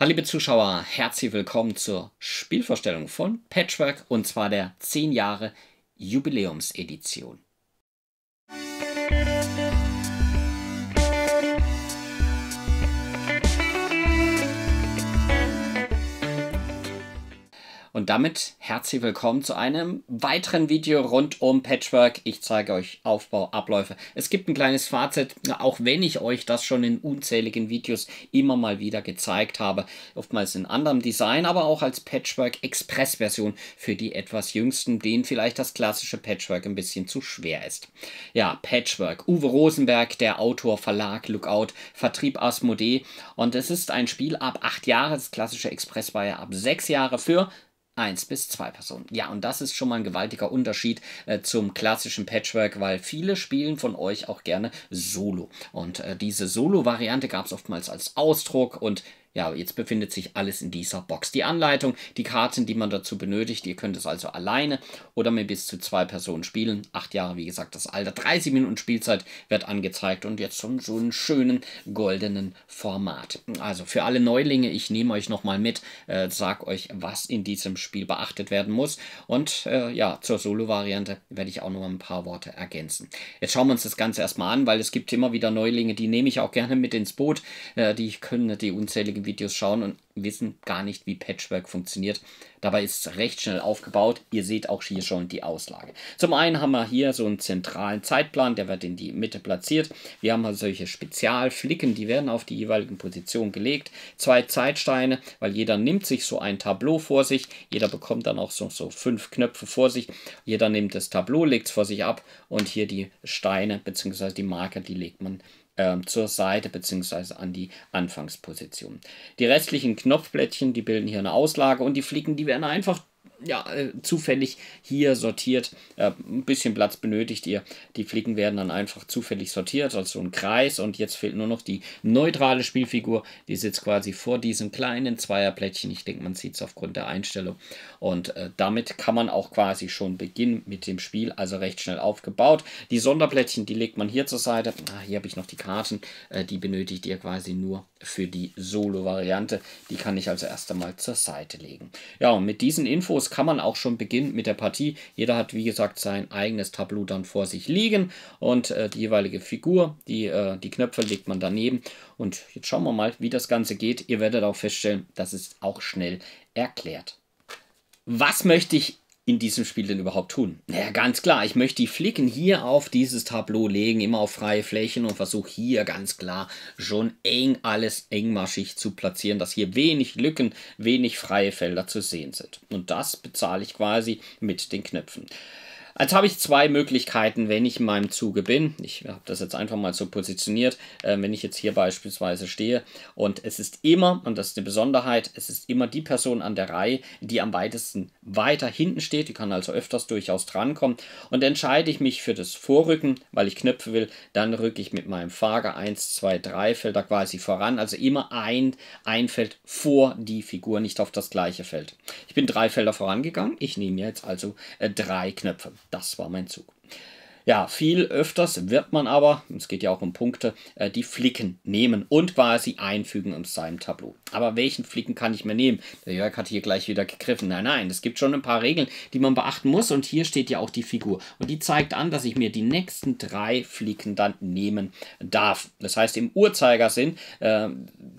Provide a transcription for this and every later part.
Hallo liebe Zuschauer, herzlich willkommen zur Spielvorstellung von Patchwork und zwar der 10 Jahre Jubiläumsedition. Und damit herzlich willkommen zu einem weiteren Video rund um Patchwork. Ich zeige euch Aufbau, Abläufe. Es gibt ein kleines Fazit, auch wenn ich euch das schon in unzähligen Videos immer mal wieder gezeigt habe. Oftmals in anderem Design, aber auch als Patchwork Express Version für die etwas jüngsten, denen vielleicht das klassische Patchwork ein bisschen zu schwer ist. Ja, Patchwork. Uwe Rosenberg, der Autor, Verlag, Lookout, Vertrieb Asmodee. Und es ist ein Spiel ab acht Jahre, das klassische Express war ja ab sechs Jahre für 1 bis 2 Personen. Ja, und das ist schon mal ein gewaltiger Unterschied äh, zum klassischen Patchwork, weil viele spielen von euch auch gerne Solo. Und äh, diese Solo-Variante gab es oftmals als Ausdruck und ja, jetzt befindet sich alles in dieser Box. Die Anleitung, die Karten, die man dazu benötigt. Ihr könnt es also alleine oder mit bis zu zwei Personen spielen. Acht Jahre, wie gesagt, das Alter. 30 Minuten Spielzeit wird angezeigt und jetzt schon so einen schönen goldenen Format. Also für alle Neulinge, ich nehme euch nochmal mit, äh, sag euch, was in diesem Spiel beachtet werden muss. Und äh, ja, zur Solo-Variante werde ich auch noch ein paar Worte ergänzen. Jetzt schauen wir uns das Ganze erstmal an, weil es gibt immer wieder Neulinge, die nehme ich auch gerne mit ins Boot. Äh, die können die unzähligen Videos schauen und wissen gar nicht, wie Patchwork funktioniert. Dabei ist es recht schnell aufgebaut. Ihr seht auch hier schon die Auslage. Zum einen haben wir hier so einen zentralen Zeitplan, der wird in die Mitte platziert. Wir haben also solche Spezialflicken, die werden auf die jeweiligen Positionen gelegt. Zwei Zeitsteine, weil jeder nimmt sich so ein Tableau vor sich. Jeder bekommt dann auch so, so fünf Knöpfe vor sich. Jeder nimmt das Tableau, legt es vor sich ab und hier die Steine bzw. die Marker, die legt man ähm, zur Seite bzw. an die Anfangsposition. Die restlichen Knopfblättchen, die bilden hier eine Auslage und die Flicken, die werden einfach ja, äh, zufällig hier sortiert. Äh, ein bisschen Platz benötigt ihr. Die Flicken werden dann einfach zufällig sortiert, also ein Kreis. Und jetzt fehlt nur noch die neutrale Spielfigur. Die sitzt quasi vor diesem kleinen Zweierplättchen. Ich denke, man sieht es aufgrund der Einstellung. Und äh, damit kann man auch quasi schon beginnen mit dem Spiel. Also recht schnell aufgebaut. Die Sonderplättchen, die legt man hier zur Seite. Ah, hier habe ich noch die Karten. Äh, die benötigt ihr quasi nur für die Solo-Variante. Die kann ich also erst einmal zur Seite legen. Ja, und mit diesen Infos kann man auch schon beginnen mit der Partie. Jeder hat, wie gesagt, sein eigenes Tableau dann vor sich liegen und äh, die jeweilige Figur, die, äh, die Knöpfe legt man daneben. Und jetzt schauen wir mal, wie das Ganze geht. Ihr werdet auch feststellen, das ist auch schnell erklärt. Was möchte ich in diesem Spiel denn überhaupt tun? Naja, ganz klar, ich möchte die Flicken hier auf dieses Tableau legen, immer auf freie Flächen und versuche hier ganz klar schon eng alles engmaschig zu platzieren, dass hier wenig Lücken, wenig freie Felder zu sehen sind. Und das bezahle ich quasi mit den Knöpfen. Jetzt habe ich zwei Möglichkeiten, wenn ich in meinem Zuge bin. Ich habe das jetzt einfach mal so positioniert, äh, wenn ich jetzt hier beispielsweise stehe. Und es ist immer, und das ist eine Besonderheit, es ist immer die Person an der Reihe, die am weitesten weiter hinten steht. Die kann also öfters durchaus drankommen. Und entscheide ich mich für das Vorrücken, weil ich Knöpfe will, dann rücke ich mit meinem Fager 1, 2, 3 Felder quasi voran. Also immer ein, ein Feld vor die Figur, nicht auf das gleiche Feld. Ich bin drei Felder vorangegangen. Ich nehme jetzt also äh, drei Knöpfe. Das war mein Zug. Ja, viel öfters wird man aber, es geht ja auch um Punkte, äh, die Flicken nehmen und quasi einfügen in seinem Tableau. Aber welchen Flicken kann ich mir nehmen? Der Jörg hat hier gleich wieder gegriffen. Nein, nein, es gibt schon ein paar Regeln, die man beachten muss und hier steht ja auch die Figur. Und die zeigt an, dass ich mir die nächsten drei Flicken dann nehmen darf. Das heißt, im Uhrzeigersinn äh,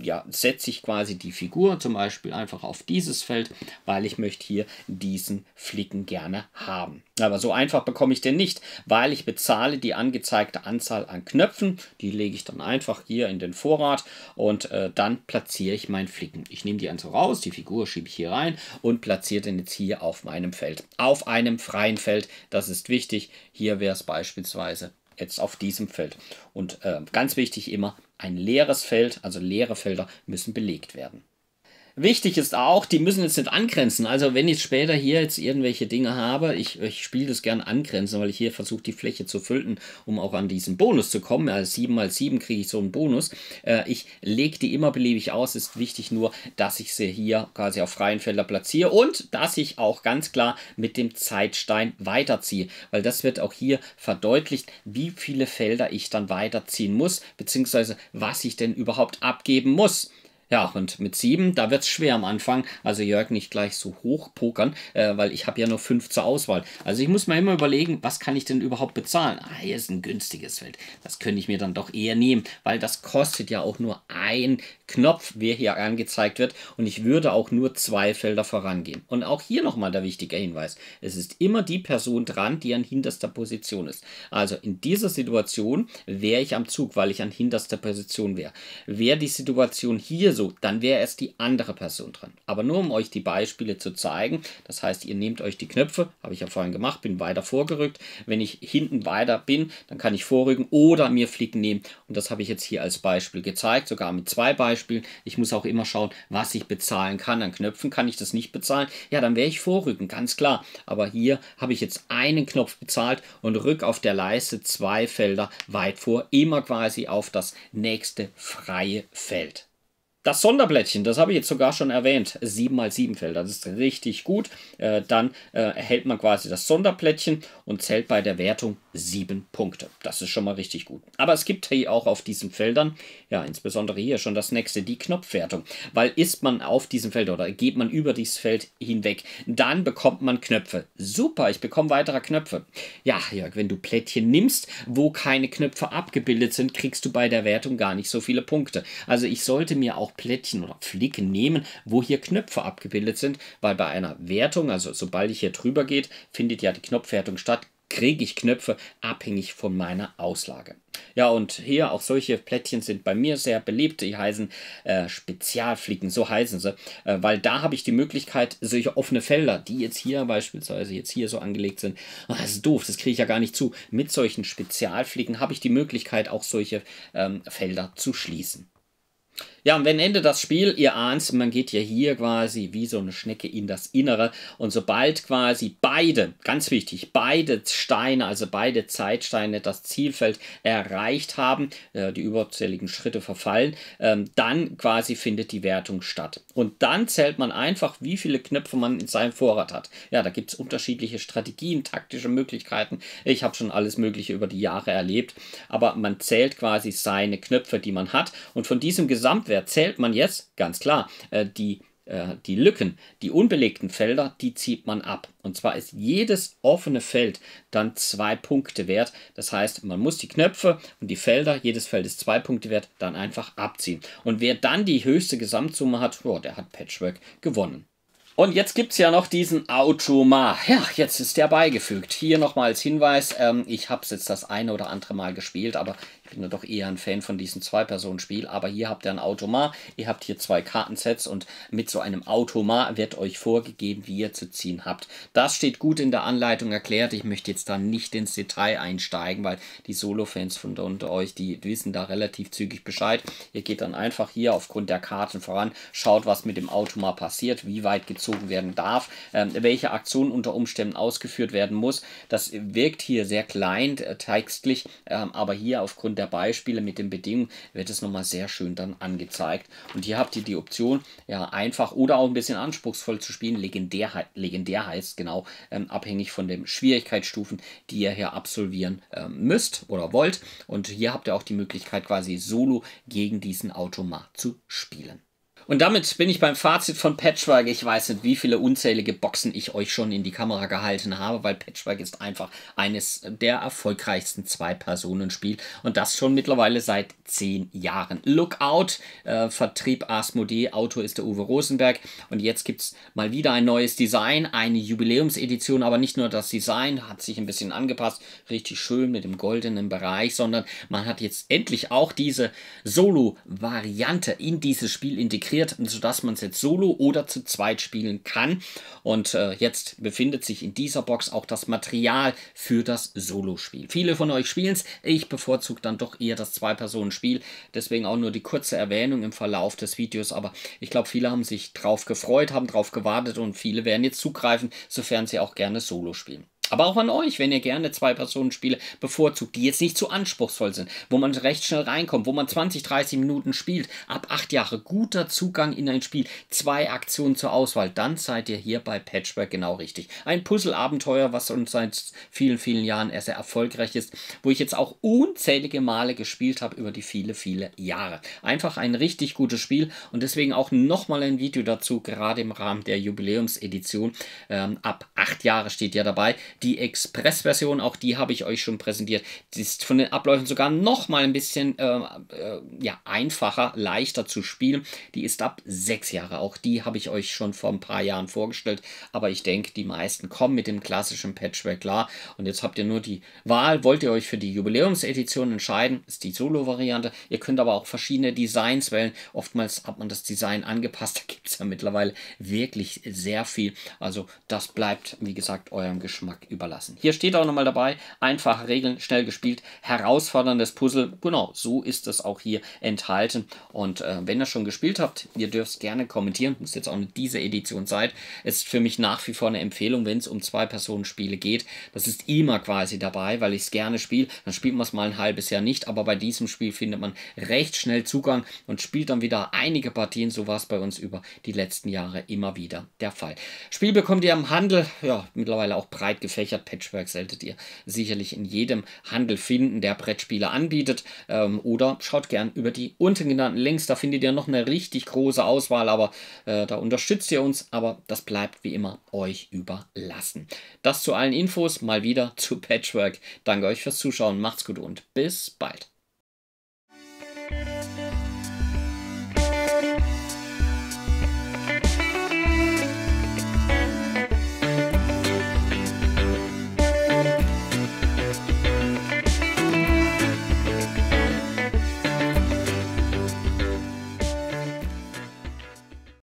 ja, setze ich quasi die Figur zum Beispiel einfach auf dieses Feld, weil ich möchte hier diesen Flicken gerne haben. Aber so einfach bekomme ich den nicht, weil ich ich bezahle die angezeigte Anzahl an Knöpfen. Die lege ich dann einfach hier in den Vorrat und äh, dann platziere ich meinen Flicken. Ich nehme die also raus, die Figur schiebe ich hier rein und platziere den jetzt hier auf meinem Feld. Auf einem freien Feld, das ist wichtig. Hier wäre es beispielsweise jetzt auf diesem Feld. Und äh, ganz wichtig immer, ein leeres Feld, also leere Felder müssen belegt werden. Wichtig ist auch, die müssen jetzt nicht angrenzen. Also wenn ich später hier jetzt irgendwelche Dinge habe, ich, ich spiele das gerne angrenzen, weil ich hier versuche, die Fläche zu füllen, um auch an diesen Bonus zu kommen. Also 7 mal 7 kriege ich so einen Bonus. Äh, ich lege die immer beliebig aus. Ist wichtig nur, dass ich sie hier quasi auf freien Felder platziere und dass ich auch ganz klar mit dem Zeitstein weiterziehe. Weil das wird auch hier verdeutlicht, wie viele Felder ich dann weiterziehen muss, beziehungsweise was ich denn überhaupt abgeben muss. Ja, und mit sieben, da wird es schwer am Anfang. Also Jörg nicht gleich so hoch pokern, äh, weil ich habe ja nur fünf zur Auswahl. Also ich muss mir immer überlegen, was kann ich denn überhaupt bezahlen? Ah, hier ist ein günstiges Feld. Das könnte ich mir dann doch eher nehmen, weil das kostet ja auch nur ein Knopf, wer hier angezeigt wird. Und ich würde auch nur zwei Felder vorangehen. Und auch hier nochmal der wichtige Hinweis. Es ist immer die Person dran, die an hinterster Position ist. Also in dieser Situation wäre ich am Zug, weil ich an hinterster Position wäre. Wäre die Situation hier gesucht, also, dann wäre es die andere Person dran. Aber nur um euch die Beispiele zu zeigen, das heißt, ihr nehmt euch die Knöpfe, habe ich ja vorhin gemacht, bin weiter vorgerückt. Wenn ich hinten weiter bin, dann kann ich vorrücken oder mir Flicken nehmen. Und das habe ich jetzt hier als Beispiel gezeigt, sogar mit zwei Beispielen. Ich muss auch immer schauen, was ich bezahlen kann. An Knöpfen kann ich das nicht bezahlen. Ja, dann wäre ich vorrücken, ganz klar. Aber hier habe ich jetzt einen Knopf bezahlt und rück auf der Leiste zwei Felder weit vor, immer quasi auf das nächste freie Feld. Das Sonderblättchen, das habe ich jetzt sogar schon erwähnt, 7x7 Felder, das ist richtig gut. Äh, dann äh, erhält man quasi das Sonderblättchen und zählt bei der Wertung 7 Punkte. Das ist schon mal richtig gut. Aber es gibt hier auch auf diesen Feldern, ja insbesondere hier schon das nächste, die Knopfwertung. Weil ist man auf diesem Feld oder geht man über dieses Feld hinweg, dann bekommt man Knöpfe. Super, ich bekomme weitere Knöpfe. Ja, Jörg, wenn du Plättchen nimmst, wo keine Knöpfe abgebildet sind, kriegst du bei der Wertung gar nicht so viele Punkte. Also ich sollte mir auch Plättchen oder Flicken nehmen, wo hier Knöpfe abgebildet sind, weil bei einer Wertung, also sobald ich hier drüber geht, findet ja die Knopfwertung statt, kriege ich Knöpfe abhängig von meiner Auslage. Ja, und hier auch solche Plättchen sind bei mir sehr beliebt. Die heißen äh, Spezialflicken, so heißen sie, äh, weil da habe ich die Möglichkeit, solche offene Felder, die jetzt hier beispielsweise jetzt hier so angelegt sind, oh, das ist doof, das kriege ich ja gar nicht zu. Mit solchen Spezialflicken habe ich die Möglichkeit, auch solche ähm, Felder zu schließen. Ja, und wenn endet das Spiel, ihr ahnt, man geht ja hier quasi wie so eine Schnecke in das Innere. Und sobald quasi beide, ganz wichtig, beide Steine, also beide Zeitsteine das Zielfeld erreicht haben, äh, die überzähligen Schritte verfallen, ähm, dann quasi findet die Wertung statt. Und dann zählt man einfach, wie viele Knöpfe man in seinem Vorrat hat. Ja, da gibt es unterschiedliche Strategien, taktische Möglichkeiten. Ich habe schon alles Mögliche über die Jahre erlebt. Aber man zählt quasi seine Knöpfe, die man hat. Und von diesem Gesamtwert Wer zählt man jetzt? Ganz klar, äh, die äh, die Lücken, die unbelegten Felder, die zieht man ab. Und zwar ist jedes offene Feld dann zwei Punkte wert. Das heißt, man muss die Knöpfe und die Felder, jedes Feld ist zwei Punkte wert, dann einfach abziehen. Und wer dann die höchste Gesamtsumme hat, oh, der hat Patchwork gewonnen. Und jetzt gibt es ja noch diesen Automat. Ja, jetzt ist der beigefügt. Hier nochmal als Hinweis, ähm, ich habe es jetzt das eine oder andere Mal gespielt, aber ich bin ja doch eher ein Fan von diesem Zwei-Personen-Spiel. Aber hier habt ihr ein Automat, ihr habt hier zwei Kartensets und mit so einem Automat wird euch vorgegeben, wie ihr zu ziehen habt. Das steht gut in der Anleitung erklärt. Ich möchte jetzt da nicht ins Detail einsteigen, weil die Solo-Fans von unter euch, die wissen da relativ zügig Bescheid. Ihr geht dann einfach hier aufgrund der Karten voran, schaut, was mit dem Automat passiert, wie weit gezogen gezogen werden darf, ähm, welche Aktion unter Umständen ausgeführt werden muss. Das wirkt hier sehr klein äh, textlich, ähm, aber hier aufgrund der Beispiele mit den Bedingungen wird es nochmal sehr schön dann angezeigt. Und hier habt ihr die Option, ja, einfach oder auch ein bisschen anspruchsvoll zu spielen. Legendär, legendär heißt genau, ähm, abhängig von den Schwierigkeitsstufen, die ihr hier absolvieren müsst oder wollt. Und hier habt ihr auch die Möglichkeit, quasi solo gegen diesen Automat zu spielen. Und damit bin ich beim Fazit von Patchwork. Ich weiß nicht, wie viele unzählige Boxen ich euch schon in die Kamera gehalten habe, weil Patchwork ist einfach eines der erfolgreichsten Zwei-Personen-Spiel. Und das schon mittlerweile seit zehn Jahren. Lookout, äh, Vertrieb Asmodee, Autor ist der Uwe Rosenberg. Und jetzt gibt es mal wieder ein neues Design, eine Jubiläumsedition, aber nicht nur das Design hat sich ein bisschen angepasst, richtig schön mit dem goldenen Bereich, sondern man hat jetzt endlich auch diese Solo-Variante in dieses Spiel integriert konzentriert, sodass man es jetzt solo oder zu zweit spielen kann. Und äh, jetzt befindet sich in dieser Box auch das Material für das Solo-Spiel. Viele von euch spielen es, ich bevorzuge dann doch eher das Zwei-Personen-Spiel, deswegen auch nur die kurze Erwähnung im Verlauf des Videos, aber ich glaube, viele haben sich drauf gefreut, haben drauf gewartet und viele werden jetzt zugreifen, sofern sie auch gerne Solo spielen. Aber auch an euch, wenn ihr gerne Zwei-Personen-Spiele bevorzugt, die jetzt nicht zu anspruchsvoll sind, wo man recht schnell reinkommt, wo man 20, 30 Minuten spielt, ab acht Jahre guter Zugang in ein Spiel, zwei Aktionen zur Auswahl, dann seid ihr hier bei Patchwork genau richtig. Ein Puzzle-Abenteuer, was uns seit vielen, vielen Jahren sehr erfolgreich ist, wo ich jetzt auch unzählige Male gespielt habe über die viele, viele Jahre. Einfach ein richtig gutes Spiel und deswegen auch nochmal ein Video dazu, gerade im Rahmen der Jubiläumsedition. Ähm, ab acht Jahre steht ja dabei die Express-Version, auch die habe ich euch schon präsentiert. Die ist von den Abläufen sogar noch mal ein bisschen äh, äh, ja, einfacher, leichter zu spielen. Die ist ab sechs Jahre. Auch die habe ich euch schon vor ein paar Jahren vorgestellt. Aber ich denke, die meisten kommen mit dem klassischen Patchwork klar. Und jetzt habt ihr nur die Wahl. Wollt ihr euch für die Jubiläumsedition entscheiden? Ist die Solo-Variante. Ihr könnt aber auch verschiedene Designs wählen. Oftmals hat man das Design angepasst. Da gibt es ja mittlerweile wirklich sehr viel. Also das bleibt, wie gesagt, eurem Geschmack überlassen. Hier steht auch nochmal dabei, einfache Regeln, schnell gespielt, herausforderndes Puzzle. Genau, so ist das auch hier enthalten. Und äh, wenn ihr schon gespielt habt, ihr dürft es gerne kommentieren. Muss jetzt auch nicht diese Edition sein. Es Ist für mich nach wie vor eine Empfehlung, wenn es um Zwei-Personen-Spiele geht. Das ist immer quasi dabei, weil ich es gerne spiele. Dann spielt man es mal ein halbes Jahr nicht, aber bei diesem Spiel findet man recht schnell Zugang und spielt dann wieder einige Partien. So war es bei uns über die letzten Jahre immer wieder der Fall. Spiel bekommt ihr am Handel, ja, mittlerweile auch breit gefächert gefächert. Patchwork solltet ihr sicherlich in jedem Handel finden, der Brettspiele anbietet. Ähm, oder schaut gern über die unten genannten Links. Da findet ihr noch eine richtig große Auswahl, aber äh, da unterstützt ihr uns. Aber das bleibt wie immer euch überlassen. Das zu allen Infos mal wieder zu Patchwork. Danke euch fürs Zuschauen. Macht's gut und bis bald.